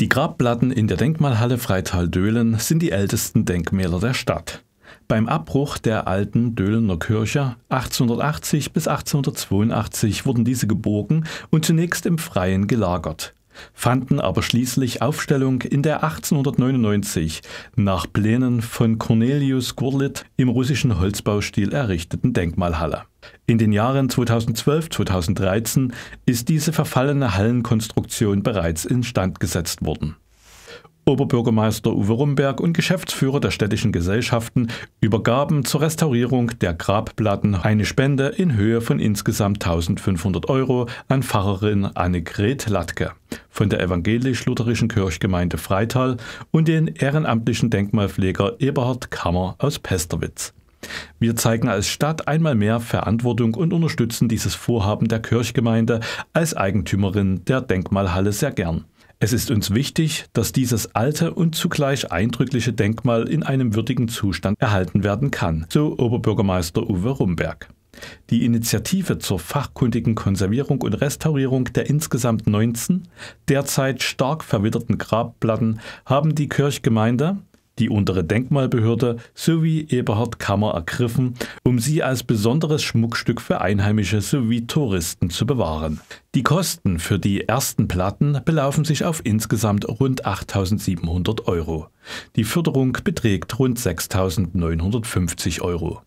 Die Grabplatten in der Denkmalhalle Freital-Döhlen sind die ältesten Denkmäler der Stadt. Beim Abbruch der alten Döhlener Kirche 1880 bis 1882 wurden diese gebogen und zunächst im Freien gelagert fanden aber schließlich Aufstellung in der 1899 nach Plänen von Cornelius Gurlitt im russischen Holzbaustil errichteten Denkmalhalle. In den Jahren 2012-2013 ist diese verfallene Hallenkonstruktion bereits instand gesetzt worden. Oberbürgermeister Uwe Rumberg und Geschäftsführer der städtischen Gesellschaften übergaben zur Restaurierung der Grabplatten eine Spende in Höhe von insgesamt 1500 Euro an Pfarrerin Annegret Latke von der evangelisch-lutherischen Kirchgemeinde Freital und den ehrenamtlichen Denkmalpfleger Eberhard Kammer aus Pesterwitz. Wir zeigen als Stadt einmal mehr Verantwortung und unterstützen dieses Vorhaben der Kirchgemeinde als Eigentümerin der Denkmalhalle sehr gern. Es ist uns wichtig, dass dieses alte und zugleich eindrückliche Denkmal in einem würdigen Zustand erhalten werden kann, so Oberbürgermeister Uwe Rumberg. Die Initiative zur fachkundigen Konservierung und Restaurierung der insgesamt 19 derzeit stark verwitterten Grabplatten haben die Kirchgemeinde, die untere Denkmalbehörde sowie Eberhard Kammer ergriffen, um sie als besonderes Schmuckstück für Einheimische sowie Touristen zu bewahren. Die Kosten für die ersten Platten belaufen sich auf insgesamt rund 8.700 Euro. Die Förderung beträgt rund 6.950 Euro.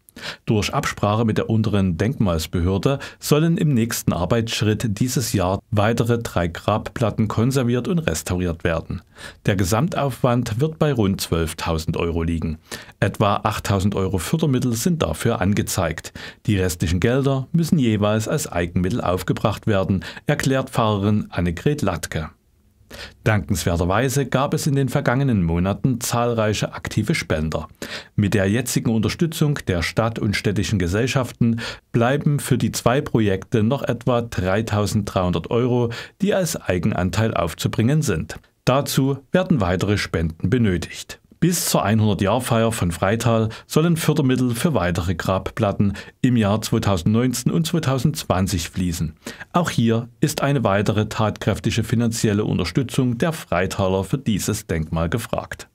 Durch Absprache mit der unteren Denkmalsbehörde sollen im nächsten Arbeitsschritt dieses Jahr weitere drei Grabplatten konserviert und restauriert werden. Der Gesamtaufwand wird bei rund 12.000 Euro liegen. Etwa 8.000 Euro Fördermittel sind dafür angezeigt. Die restlichen Gelder müssen jeweils als Eigenmittel aufgebracht werden, erklärt Pfarrerin Annegret Latke. Dankenswerterweise gab es in den vergangenen Monaten zahlreiche aktive Spender. Mit der jetzigen Unterstützung der Stadt und städtischen Gesellschaften bleiben für die zwei Projekte noch etwa 3.300 Euro, die als Eigenanteil aufzubringen sind. Dazu werden weitere Spenden benötigt. Bis zur 100-Jahr-Feier von Freital sollen Fördermittel für weitere Grabplatten im Jahr 2019 und 2020 fließen. Auch hier ist eine weitere tatkräftige finanzielle Unterstützung der Freitaler für dieses Denkmal gefragt.